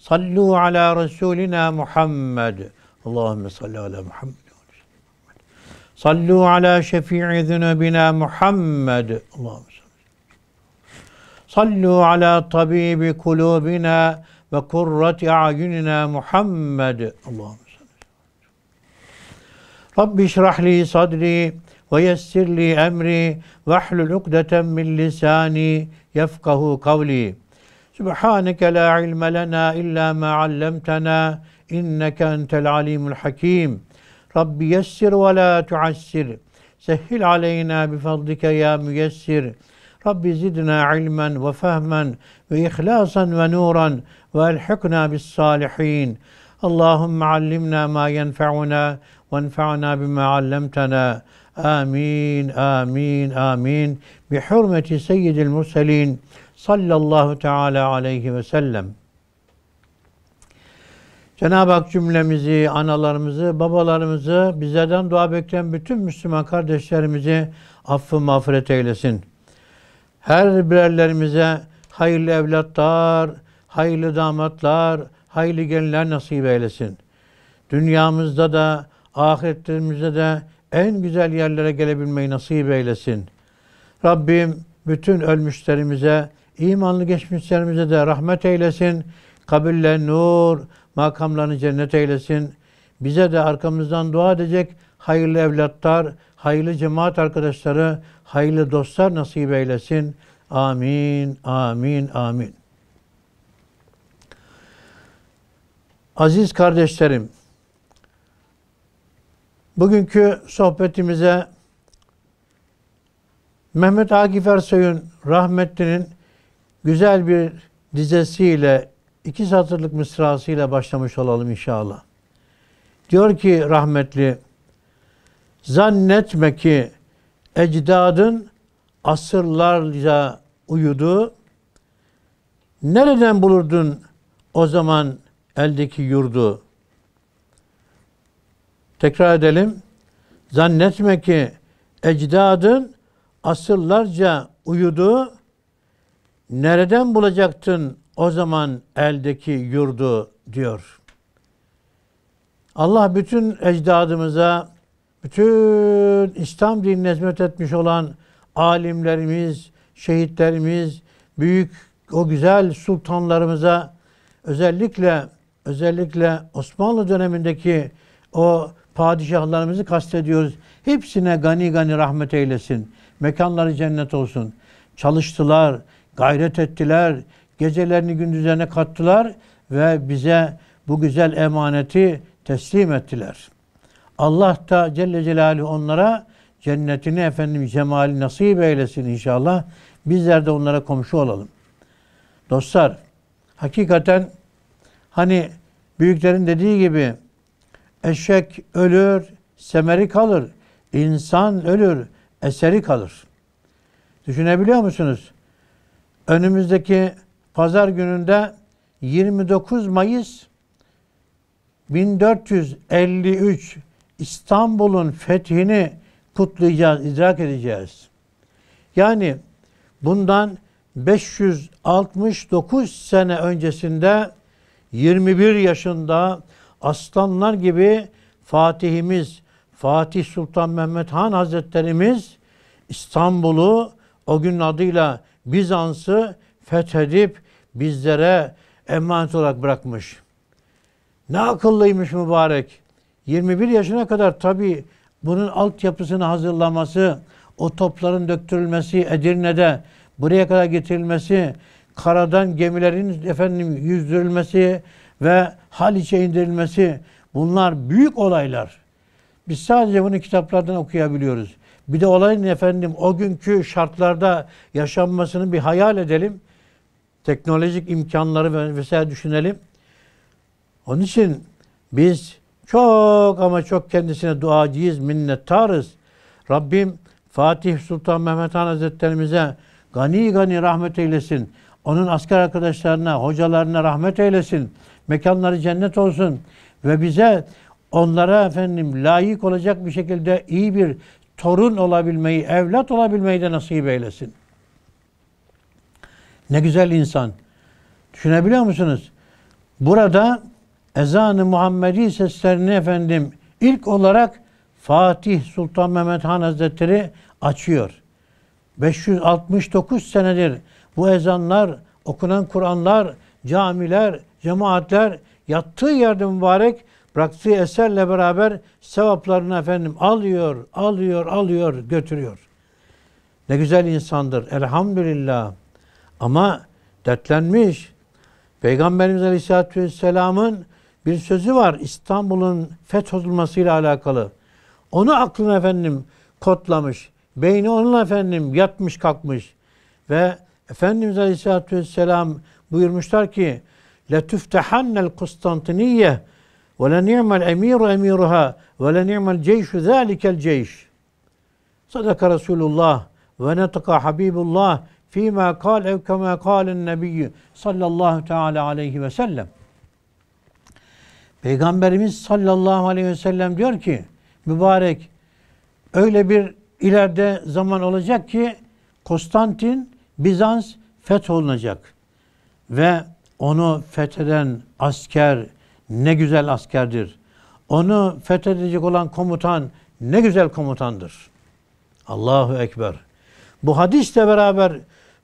صلوا على رسولنا محمد اللهم صل على محمد صلوا على شفيع ذنوبنا محمد اللهم صل صلوا على طبيب قلوبنا وقرة أعيننا محمد اللهم صل رب اشرح لي صدري ويسر لي أمري واحلل عقدة من لساني يفقه قولي سبحانك لا علم لنا إلا ما علمتنا إنك أنت العليم الحكيم رب يسر ولا تعسر سهل علينا بفضلك يا ميسر رب زدنا علما وفهما وإخلاصا ونورا وألحقنا بالصالحين اللهم علمنا ما ينفعنا وانفعنا بما علمتنا Amin, amin, amin. Bi hurmeti seyyidil murselin sallallahu teala aleyhi ve sellem. Cenab-ı Hak cümlemizi, analarımızı, babalarımızı, bizlerden dua bekleyen bütün Müslüman kardeşlerimizi affı mağfiret eylesin. Her birerlerimize hayırlı evlatlar, hayırlı damatlar, hayırlı gelinler nasip eylesin. Dünyamızda da, ahiretimizde de en güzel yerlere gelebilmeyi nasip eylesin. Rabbim bütün ölmüşlerimize, imanlı geçmişlerimize de rahmet eylesin. Kabirle nur, makamlarını cennet eylesin. Bize de arkamızdan dua edecek hayırlı evlatlar, hayırlı cemaat arkadaşları, hayırlı dostlar nasip eylesin. Amin, amin, amin. Aziz kardeşlerim, Bugünkü sohbetimize Mehmet Akif Ersoy'un rahmetlinin güzel bir dizesiyle, iki satırlık mısrasıyla başlamış olalım inşallah. Diyor ki rahmetli, zannetme ki ecdadın asırlarca uyudu. Nereden bulurdun o zaman eldeki yurdu? Tekrar edelim. Zannetme ki ecdadın asırlarca uyudu. Nereden bulacaktın o zaman eldeki yurdu diyor. Allah bütün ecdadımıza, bütün İslam dinine hizmet etmiş olan alimlerimiz, şehitlerimiz, büyük o güzel sultanlarımıza özellikle özellikle Osmanlı dönemindeki o padişahlarımızı kastediyoruz. Hepsine gani gani rahmet eylesin. Mekanları cennet olsun. Çalıştılar, gayret ettiler, gecelerini gündüzlerine kattılar ve bize bu güzel emaneti teslim ettiler. Allah da Celle Celaluhu onlara cennetini efendim cemali nasip eylesin inşallah. Bizler de onlara komşu olalım. Dostlar, hakikaten hani büyüklerin dediği gibi Eşek ölür, semeri kalır. İnsan ölür, eseri kalır. Düşünebiliyor musunuz? Önümüzdeki pazar gününde 29 Mayıs 1453 İstanbul'un fethini kutlayacağız, idrak edeceğiz. Yani bundan 569 sene öncesinde 21 yaşında aslanlar gibi Fatihimiz Fatih Sultan Mehmet Han Hazretlerimiz İstanbul'u o gün adıyla Bizans'ı fethedip bizlere emanet olarak bırakmış. Ne akıllıymış mübarek. 21 yaşına kadar tabi bunun altyapısını hazırlaması, o topların döktürülmesi Edirne'de buraya kadar getirilmesi, karadan gemilerin efendim yüzdürülmesi, ve Haliç'e indirilmesi bunlar büyük olaylar. Biz sadece bunu kitaplardan okuyabiliyoruz. Bir de olayın efendim o günkü şartlarda yaşanmasını bir hayal edelim. Teknolojik imkanları vesaire düşünelim. Onun için biz çok ama çok kendisine duacıyız, minnettarız. Rabbim Fatih Sultan Mehmet Han Hazretlerimize gani gani rahmet eylesin. Onun asker arkadaşlarına, hocalarına rahmet eylesin. Mekanları cennet olsun. Ve bize onlara efendim layık olacak bir şekilde iyi bir torun olabilmeyi, evlat olabilmeyi de nasip eylesin. Ne güzel insan. Düşünebiliyor musunuz? Burada ezanı Muhammedi seslerini efendim ilk olarak Fatih Sultan Mehmet Han Hazretleri açıyor. 569 senedir bu ezanlar, okunan Kur'anlar, camiler, cemaatler yattığı yerde mübarek bıraktığı eserle beraber sevaplarını efendim alıyor, alıyor, alıyor, götürüyor. Ne güzel insandır elhamdülillah. Ama dertlenmiş. Peygamberimiz Aleyhisselatü Vesselam'ın bir sözü var İstanbul'un fethedilmesiyle alakalı. Onu aklına efendim kotlamış, Beyni onunla efendim yatmış kalkmış. Ve Efendimiz Aleyhisselatü Vesselam buyurmuşlar ki لَتُفْتَحَنَّ الْقُسْطَنْطِنِيَّةِ وَلَنِعْمَ الْاَمِيرُ اَمِيرُهَا وَلَنِعْمَ الْجَيْشُ ذَٰلِكَ الْجَيْشُ Sadaka Resulullah ve netaka Habibullah فيما kal ev kemâ kâlen nebiyyü sallallahu teâlâ aleyhi ve sellem. Peygamberimiz sallallahu aleyhi ve sellem diyor ki mübarek öyle bir ileride zaman olacak ki Konstantin Bizans fetholunacak ve onu fetheden asker ne güzel askerdir. Onu fethedecek olan komutan ne güzel komutandır. Allahu Ekber. Bu hadisle beraber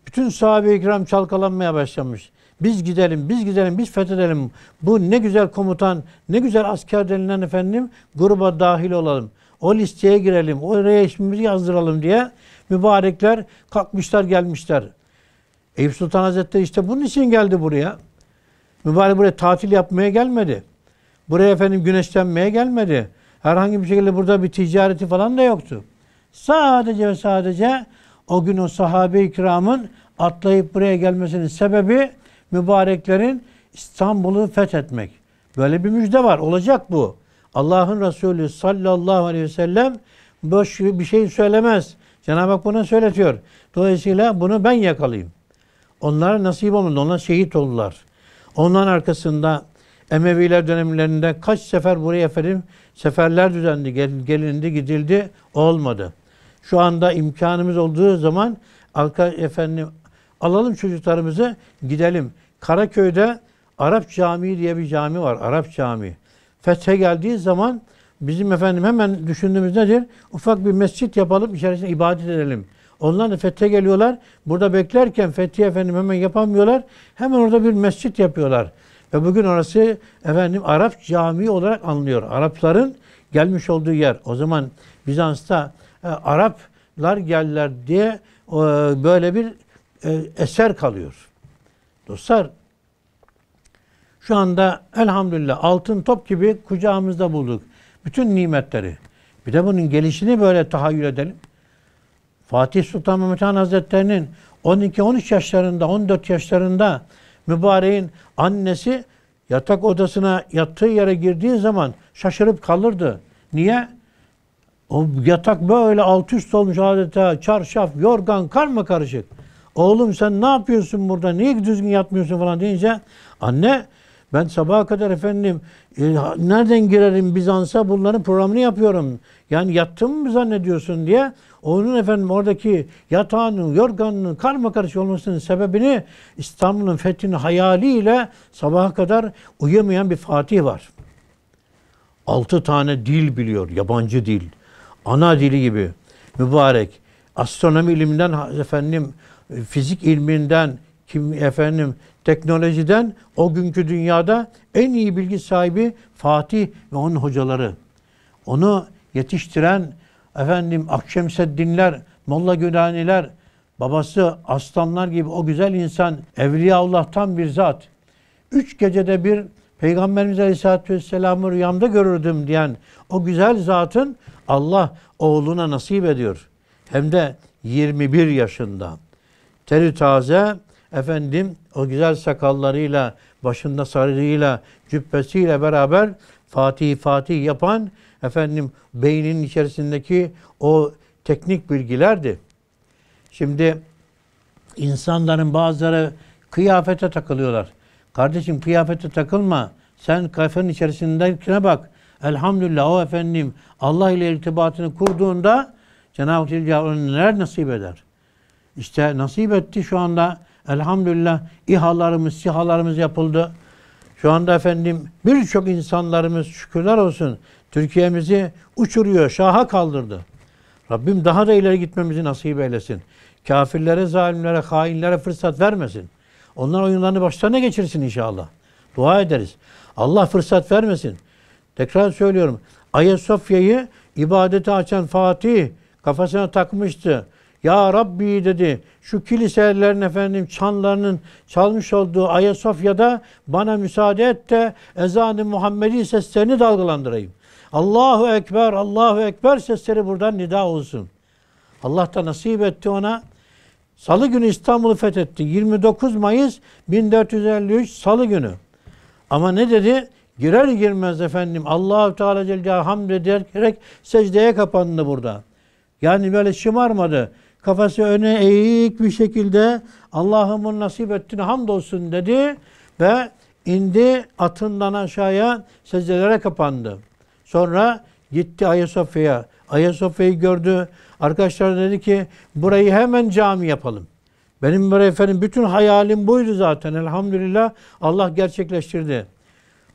bütün sahabe-i kiram çalkalanmaya başlamış. Biz gidelim, biz gidelim, biz fethedelim. Bu ne güzel komutan, ne güzel asker denilen efendim gruba dahil olalım. O listeye girelim, oraya ismimizi yazdıralım diye mübarekler kalkmışlar gelmişler. Eyüp Sultan Hazretleri işte bunun için geldi buraya. Mübarek buraya tatil yapmaya gelmedi. Buraya efendim güneşlenmeye gelmedi. Herhangi bir şekilde burada bir ticareti falan da yoktu. Sadece ve sadece o gün o sahabe-i kiramın atlayıp buraya gelmesinin sebebi mübareklerin İstanbul'u fethetmek. Böyle bir müjde var. Olacak bu. Allah'ın Resulü sallallahu aleyhi ve sellem boş bir şey söylemez. Cenab-ı Hak bunu söyletiyor. Dolayısıyla bunu ben yakalayayım. Onlara nasip olmadı. Onlar şehit oldular. Onların arkasında Emeviler dönemlerinde kaç sefer buraya efendim seferler düzenli gelindi gidildi olmadı. Şu anda imkanımız olduğu zaman arka efendim alalım çocuklarımızı gidelim. Karaköy'de Arap Camii diye bir cami var. Arap Camii. Fethe geldiği zaman bizim efendim hemen düşündüğümüz nedir? Ufak bir mescit yapalım, içerisinde ibadet edelim. Onlar da fethe geliyorlar. Burada beklerken fethi efendim hemen yapamıyorlar. Hemen orada bir mescit yapıyorlar. Ve bugün orası efendim Arap camii olarak anlıyor. Arapların gelmiş olduğu yer. O zaman Bizans'ta e, Araplar geldiler diye e, böyle bir e, eser kalıyor. Dostlar şu anda elhamdülillah altın top gibi kucağımızda bulduk. Bütün nimetleri. Bir de bunun gelişini böyle tahayyül edelim. Fatih Sultan Mehmet Han Hazretleri'nin 12-13 yaşlarında, 14 yaşlarında mübareğin annesi yatak odasına yattığı yere girdiği zaman şaşırıp kalırdı. Niye? O yatak böyle alt üst olmuş adeta çarşaf, yorgan, karma karışık. Oğlum sen ne yapıyorsun burada? Niye düzgün yatmıyorsun falan deyince anne ben sabaha kadar efendim e, nereden girerim Bizans'a bunların programını yapıyorum. Yani yattım mı zannediyorsun diye onun efendim oradaki yatağının, yorganının karma karış olmasının sebebini İstanbul'un fethini hayaliyle sabaha kadar uyuyamayan bir fatih var. Altı tane dil biliyor, yabancı dil. Ana dili gibi mübarek. Astronomi ilminden efendim, fizik ilminden, kim efendim teknolojiden o günkü dünyada en iyi bilgi sahibi Fatih ve onun hocaları. Onu yetiştiren efendim Akşemseddinler, Molla Gülaniler, babası aslanlar gibi o güzel insan Evliya Allah'tan bir zat. Üç gecede bir Peygamberimiz Aleyhisselatü Vesselam'ı rüyamda görürdüm diyen o güzel zatın Allah oğluna nasip ediyor. Hem de 21 yaşında. Teri taze, efendim o güzel sakallarıyla, başında sarığıyla, cübbesiyle beraber Fatih Fatih yapan efendim beynin içerisindeki o teknik bilgilerdi. Şimdi insanların bazıları kıyafete takılıyorlar. Kardeşim kıyafete takılma. Sen kafanın içerisindekine bak. Elhamdülillah o efendim Allah ile irtibatını kurduğunda Cenab-ı Teala neler nasip eder? İşte nasip etti şu anda elhamdülillah İHA'larımız, SİHA'larımız yapıldı. Şu anda efendim birçok insanlarımız şükürler olsun Türkiye'mizi uçuruyor, şaha kaldırdı. Rabbim daha da ileri gitmemizi nasip eylesin. Kafirlere, zalimlere, hainlere fırsat vermesin. Onlar oyunlarını başlarına geçirsin inşallah. Dua ederiz. Allah fırsat vermesin. Tekrar söylüyorum. Ayasofya'yı ibadete açan Fatih kafasına takmıştı. Ya Rabbi dedi şu kiliselerin efendim çanlarının çalmış olduğu Ayasofya'da bana müsaade et de ezan-ı Muhammedi seslerini dalgalandırayım. Allahu Ekber, Allahu Ekber sesleri buradan nida olsun. Allah da nasip etti ona. Salı günü İstanbul'u fethetti. 29 Mayıs 1453 Salı günü. Ama ne dedi? Girer girmez efendim Allahu Teala Celle hamd ederek secdeye kapandı burada. Yani böyle şımarmadı. Kafası öne eğik bir şekilde Allah'ımın nasip ettiğine hamdolsun dedi ve indi atından aşağıya secdelere kapandı. Sonra gitti Ayasofya'ya. Ayasofya'yı gördü. Arkadaşlar dedi ki burayı hemen cami yapalım. Benim böyle efendim bütün hayalim buydu zaten elhamdülillah. Allah gerçekleştirdi.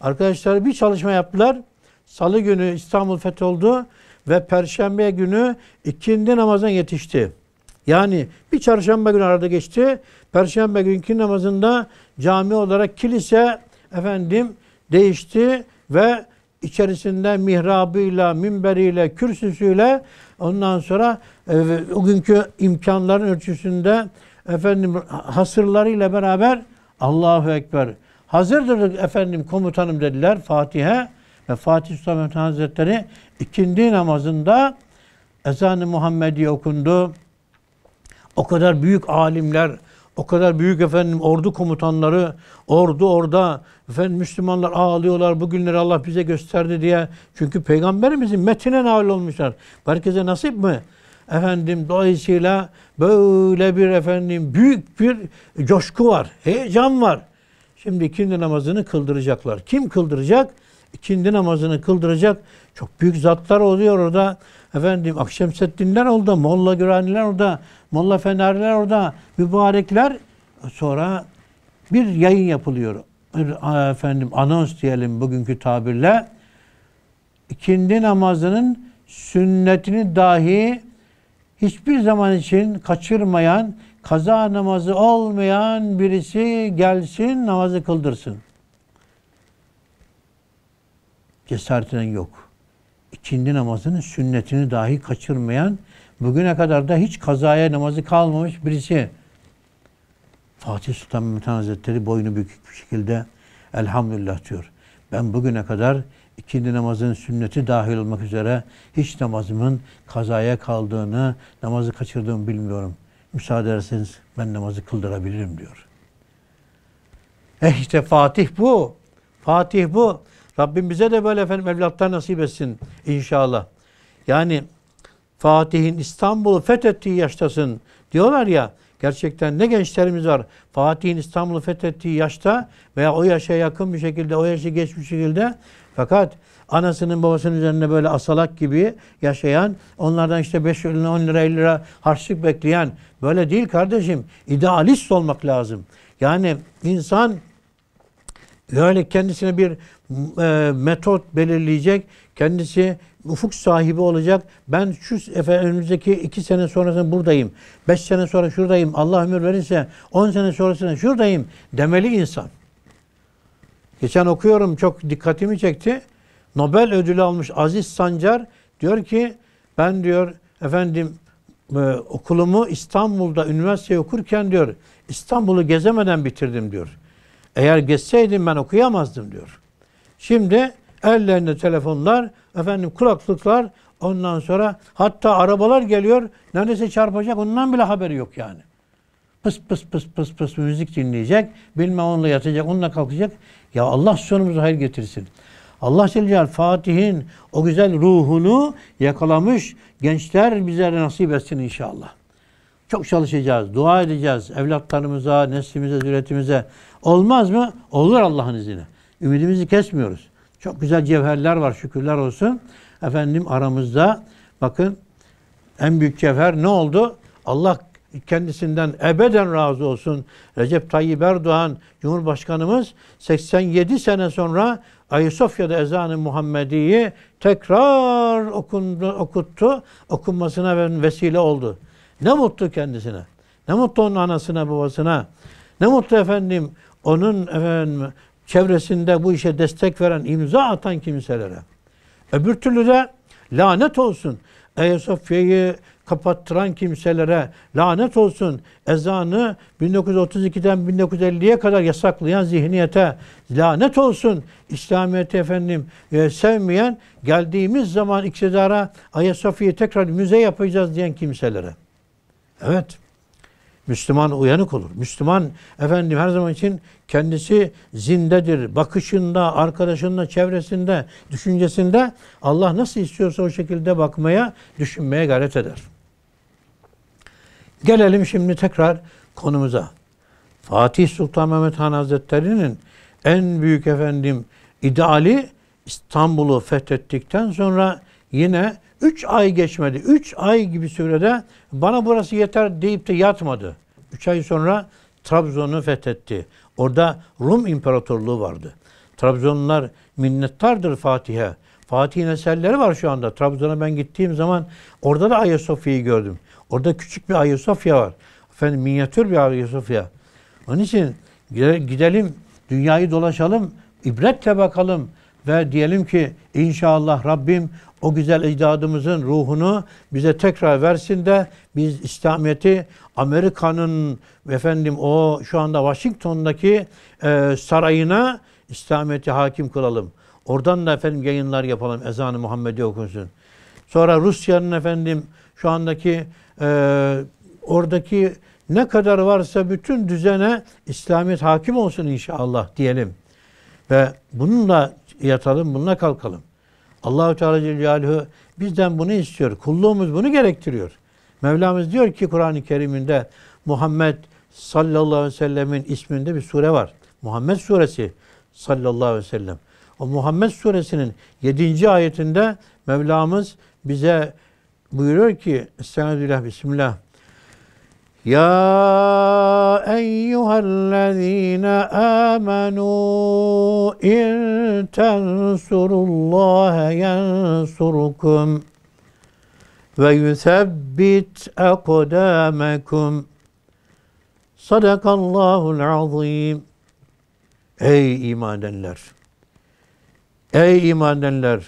Arkadaşlar bir çalışma yaptılar. Salı günü İstanbul fetholdu ve perşembe günü ikindi namazına yetişti. Yani bir çarşamba günü arada geçti. Perşembe günkü namazında cami olarak kilise efendim değişti ve içerisinde mihrabıyla, minberiyle, kürsüsüyle ondan sonra e, o günkü imkanların ölçüsünde efendim hasırlarıyla beraber Allahu Ekber. Hazırdır efendim komutanım dediler Fatih'e ve Fatih Sultan Mehmet Hazretleri ikindi namazında ezan-ı Muhammedi okundu. O kadar büyük alimler o kadar büyük efendim ordu komutanları, ordu orada efendim Müslümanlar ağlıyorlar bugünleri Allah bize gösterdi diye. Çünkü peygamberimizin metine nail olmuşlar. Herkese nasip mi? Efendim dolayısıyla böyle bir efendim büyük bir coşku var, heyecan var. Şimdi ikindi namazını kıldıracaklar. Kim kıldıracak? İkindi namazını kıldıracak çok büyük zatlar oluyor orada. Efendim Akşemseddinler orada, Molla Güraniler orada, Molla Fenerler orada mübarekler sonra bir yayın yapılıyor. Efendim anons diyelim bugünkü tabirle. İkindi namazının sünnetini dahi hiçbir zaman için kaçırmayan, kaza namazı olmayan birisi gelsin namazı kıldırsın. Cesaretinin yok. İkindi namazının sünnetini dahi kaçırmayan Bugüne kadar da hiç kazaya namazı kalmamış birisi. Fatih Sultan Mehmet Han Hazretleri boynu bükük bir şekilde elhamdülillah diyor. Ben bugüne kadar ikindi namazın sünneti dahil olmak üzere hiç namazımın kazaya kaldığını, namazı kaçırdığımı bilmiyorum. Müsaade ederseniz ben namazı kıldırabilirim diyor. Eh işte Fatih bu. Fatih bu. Rabbim bize de böyle efendim evlatlar nasip etsin inşallah. Yani Fatih'in İstanbul'u fethettiği yaştasın diyorlar ya. Gerçekten ne gençlerimiz var. Fatih'in İstanbul'u fethettiği yaşta veya o yaşa yakın bir şekilde, o yaşı geçmiş şekilde. Fakat anasının babasının üzerine böyle asalak gibi yaşayan, onlardan işte 5 lira, 10 lira, 50 lira harçlık bekleyen. Böyle değil kardeşim. İdealist olmak lazım. Yani insan böyle kendisine bir e, metot belirleyecek, kendisi ufuk sahibi olacak. Ben şu efendim, önümüzdeki iki sene sonrasında buradayım. Beş sene sonra şuradayım. Allah ömür verirse on sene sonrasında şuradayım demeli insan. Geçen okuyorum çok dikkatimi çekti. Nobel ödülü almış Aziz Sancar diyor ki ben diyor efendim e, okulumu İstanbul'da üniversite okurken diyor İstanbul'u gezemeden bitirdim diyor. Eğer gezseydim ben okuyamazdım diyor. Şimdi Ellerinde telefonlar, efendim kulaklıklar, ondan sonra hatta arabalar geliyor. Neredeyse çarpacak ondan bile haberi yok yani. Pıs pıs pıs pıs pıs müzik dinleyecek. Bilme onunla yatacak, onunla kalkacak. Ya Allah sonumuzu hayır getirsin. Allah Celle Fatih'in o güzel ruhunu yakalamış gençler bize nasip etsin inşallah. Çok çalışacağız, dua edeceğiz evlatlarımıza, neslimize, zürretimize. Olmaz mı? Olur Allah'ın izniyle. Ümidimizi kesmiyoruz. Çok güzel cevherler var şükürler olsun. Efendim aramızda bakın en büyük cevher ne oldu? Allah kendisinden ebeden razı olsun. Recep Tayyip Erdoğan Cumhurbaşkanımız 87 sene sonra Ayasofya'da ezanı Muhammedi'yi tekrar okundu, okuttu. Okunmasına vesile oldu. Ne mutlu kendisine. Ne mutlu onun anasına babasına. Ne mutlu efendim onun efendim çevresinde bu işe destek veren, imza atan kimselere. Öbür türlü de lanet olsun. Ayasofya'yı kapattıran kimselere lanet olsun. Ezanı 1932'den 1950'ye kadar yasaklayan zihniyete lanet olsun. İslamiyet'i efendim e, sevmeyen geldiğimiz zaman iktidara Ayasofya'yı tekrar müze yapacağız diyen kimselere. Evet. Müslüman uyanık olur. Müslüman efendim her zaman için kendisi zindedir. Bakışında, arkadaşında, çevresinde, düşüncesinde Allah nasıl istiyorsa o şekilde bakmaya, düşünmeye gayret eder. Gelelim şimdi tekrar konumuza. Fatih Sultan Mehmet Han Hazretleri'nin en büyük efendim ideali İstanbul'u fethettikten sonra yine Üç ay geçmedi. Üç ay gibi sürede bana burası yeter deyip de yatmadı. Üç ay sonra Trabzon'u fethetti. Orada Rum İmparatorluğu vardı. Trabzonlular minnettardır Fatih'e. Fatih'in eserleri var şu anda. Trabzon'a ben gittiğim zaman orada da Ayasofya'yı gördüm. Orada küçük bir Ayasofya var. Efendim minyatür bir Ayasofya. Onun için gidelim, dünyayı dolaşalım, ibretle bakalım ve diyelim ki inşallah Rabbim o güzel ecdadımızın ruhunu bize tekrar versin de biz İslamiyet'i Amerika'nın efendim o şu anda Washington'daki e, sarayına İslamiyet'i hakim kılalım. Oradan da efendim yayınlar yapalım. Ezanı Muhammed'i okunsun. Sonra Rusya'nın efendim şu andaki e, oradaki ne kadar varsa bütün düzene İslamiyet hakim olsun inşallah diyelim. Ve bununla yatalım, bununla kalkalım. Allahu Teala Celaluhu bizden bunu istiyor. Kulluğumuz bunu gerektiriyor. Mevlamız diyor ki Kur'an-ı Kerim'inde Muhammed sallallahu aleyhi ve sellemin isminde bir sure var. Muhammed suresi sallallahu aleyhi ve sellem. O Muhammed suresinin 7. ayetinde Mevlamız bize buyuruyor ki Estağfirullah Bismillah يا أيها الذين آمنوا إن تنصروا الله ينصركم ويثبت أقدامكم صدق الله العظيم Ey iman edenler! Ey iman edenler!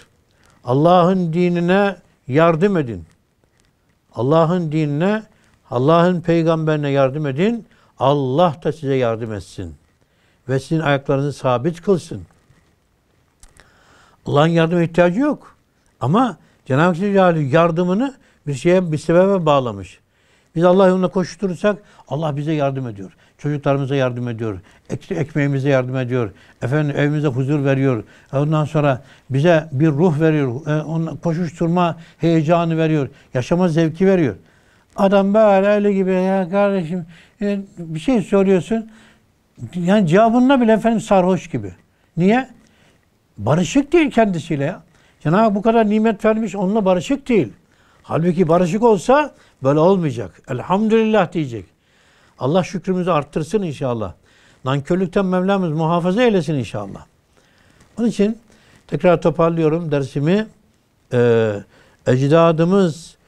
Allah'ın dinine yardım edin. Allah'ın dinine Allah'ın peygamberine yardım edin. Allah da size yardım etsin. Ve sizin ayaklarınızı sabit kılsın. Allah'ın yardıma ihtiyacı yok. Ama Cenab-ı Hak yardımını bir şeye bir sebebe bağlamış. Biz Allah yoluna koşturursak Allah bize yardım ediyor. Çocuklarımıza yardım ediyor. Ek, ekmeğimize yardım ediyor. Efendim evimize huzur veriyor. E ondan sonra bize bir ruh veriyor. E, koşuşturma heyecanı veriyor. Yaşama zevki veriyor. Adam böyle öyle gibi ya kardeşim e, bir şey soruyorsun. Yani cevabında bile efendim sarhoş gibi. Niye? Barışık değil kendisiyle ya. Cenab-ı Hak bu kadar nimet vermiş onunla barışık değil. Halbuki barışık olsa böyle olmayacak. Elhamdülillah diyecek. Allah şükrümüzü arttırsın inşallah. Nankörlükten Mevlamız muhafaza eylesin inşallah. Onun için tekrar toparlıyorum dersimi. Ee, ecdadımız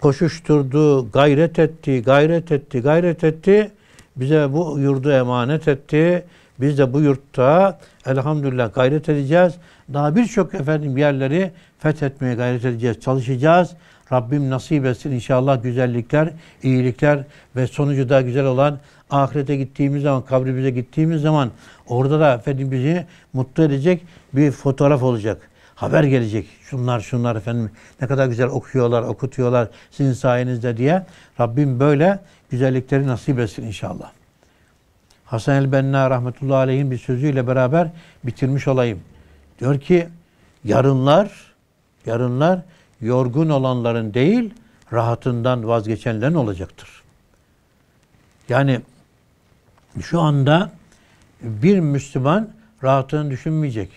koşuşturdu, gayret etti, gayret etti, gayret etti. Bize bu yurdu emanet etti. Biz de bu yurtta elhamdülillah gayret edeceğiz. Daha birçok efendim yerleri fethetmeye gayret edeceğiz, çalışacağız. Rabbim nasip etsin inşallah güzellikler, iyilikler ve sonucu da güzel olan ahirete gittiğimiz zaman, kabrimize gittiğimiz zaman orada da efendim bizi mutlu edecek bir fotoğraf olacak haber gelecek. Şunlar şunlar efendim ne kadar güzel okuyorlar, okutuyorlar sizin sayenizde diye. Rabbim böyle güzellikleri nasip etsin inşallah. Hasan el-Benna rahmetullahi aleyhin bir sözüyle beraber bitirmiş olayım. Diyor ki yarınlar yarınlar yorgun olanların değil rahatından vazgeçenlerin olacaktır. Yani şu anda bir Müslüman rahatını düşünmeyecek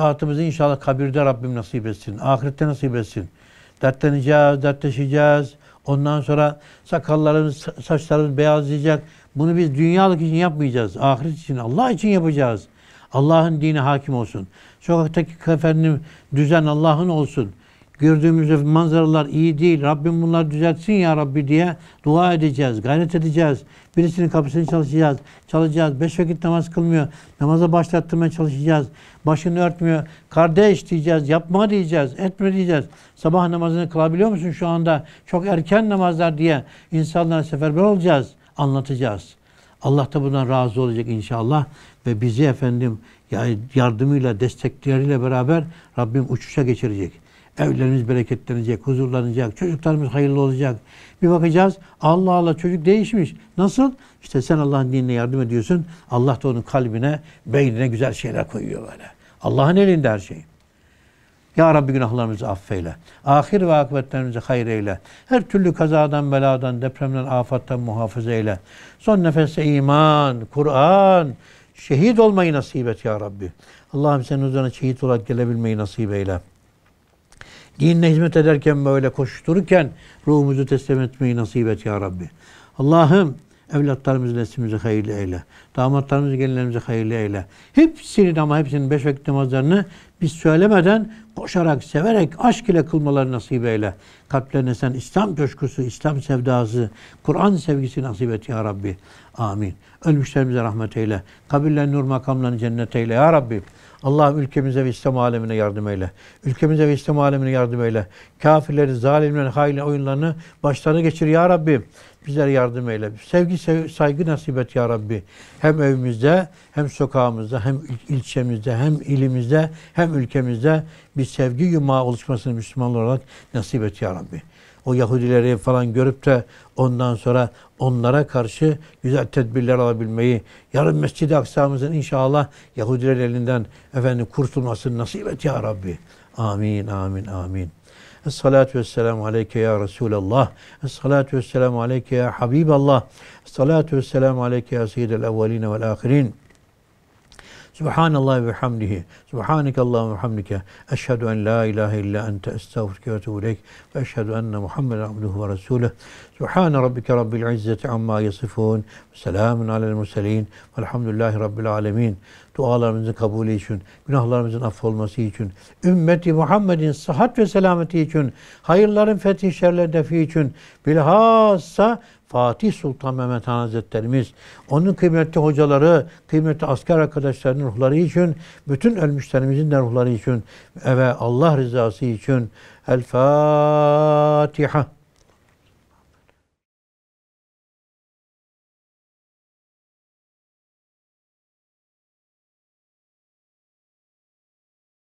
Rahatımızı inşallah kabirde Rabbim nasip etsin. Ahirette nasip etsin. Dertleneceğiz, dertleşeceğiz. Ondan sonra sakallarımız, saçlarımız beyazlayacak. Bunu biz dünyalık için yapmayacağız. Ahiret için, Allah için yapacağız. Allah'ın dini hakim olsun. Sokaktaki efendim düzen Allah'ın olsun gördüğümüz manzaralar iyi değil. Rabbim bunları düzeltsin ya Rabbi diye dua edeceğiz, gayret edeceğiz. Birisinin kapısını çalışacağız, çalışacağız. Beş vakit namaz kılmıyor. Namaza başlattırmaya çalışacağız. Başını örtmüyor. Kardeş diyeceğiz, yapma diyeceğiz, etme diyeceğiz. Sabah namazını kılabiliyor musun şu anda? Çok erken namazlar diye insanlara seferber olacağız, anlatacağız. Allah da bundan razı olacak inşallah ve bizi efendim yardımıyla, destekleriyle beraber Rabbim uçuşa geçirecek. Evlerimiz bereketlenecek, huzurlanacak, çocuklarımız hayırlı olacak. Bir bakacağız Allah Allah çocuk değişmiş. Nasıl? İşte sen Allah'ın dinine yardım ediyorsun. Allah da onun kalbine, beynine güzel şeyler koyuyor böyle. Allah'ın elinde her şey. Ya Rabbi günahlarımızı affeyle. Ahir ve akıbetlerimizi hayır eyle. Her türlü kazadan, beladan, depremden, afattan muhafaza eyle. Son nefeste iman, Kur'an, şehit olmayı nasip et ya Rabbi. Allah'ım senin huzuruna şehit olarak gelebilmeyi nasip eyle. Dinle hizmet ederken böyle koştururken ruhumuzu teslim etmeyi nasip et ya Rabbi. Allah'ım evlatlarımızı neslimizi hayırlı eyle. Damatlarımızı gelinlerimizi hayırlı eyle. Hepsinin ama hepsinin beş vakit namazlarını biz söylemeden koşarak, severek, aşk ile kılmaları nasip eyle. Kalplerine sen İslam coşkusu, İslam sevdası, Kur'an sevgisi nasip et ya Rabbi. Amin. Ölmüşlerimize rahmet eyle. Kabirlerini nur makamlarını cennet eyle ya Rabbi. Allah'ım ülkemize ve İslam alemine yardım eyle. Ülkemize ve İslam alemine yardım eyle. Kafirleri, zalimleri, hainlerin oyunlarını başlarına geçir ya Rabbi. Bizlere yardım eyle. Sevgi, sev saygı nasip et ya Rabbi. Hem evimizde, hem sokağımızda, hem ilçemizde, hem ilimizde, hem ülkemizde bir sevgi yumağı oluşmasını Müslümanlar olarak nasip et ya Rabbi o Yahudileri falan görüp de ondan sonra onlara karşı güzel tedbirler alabilmeyi, yarın Mescid-i Aksa'mızın inşallah Yahudiler elinden efendim kurtulmasını nasip et ya Rabbi. Amin, amin, amin. Esselatu vesselamu aleyke ya Resulallah. Esselatu vesselamu aleyke ya Habiballah. Esselatu vesselamu aleyke ya Seyyidel evveline vel ahirin. Subhanallah ve hamdihi. Subhanakallah ve hamdike. Eşhedü en la ilahe illa ente estağfurke ve etûbü ileyk. Ve eşhedü enne Muhammeden abduhu ve resûlüh. Subhan rabbike rabbil izzeti amma yasifun. Selamun alel murselin. Velhamdülillahi rabbil alemin. Dualarımızın kabulü için, günahlarımızın affolması için, ümmeti Muhammed'in sıhhat ve selameti için, hayırların fethi şerler defi için, bilhassa Fatih Sultan Mehmet Han Hazretlerimiz, onun kıymetli hocaları, kıymetli asker arkadaşlarının ruhları için, bütün ölmüşlerimizin de ruhları için ve Allah rızası için El Fatiha.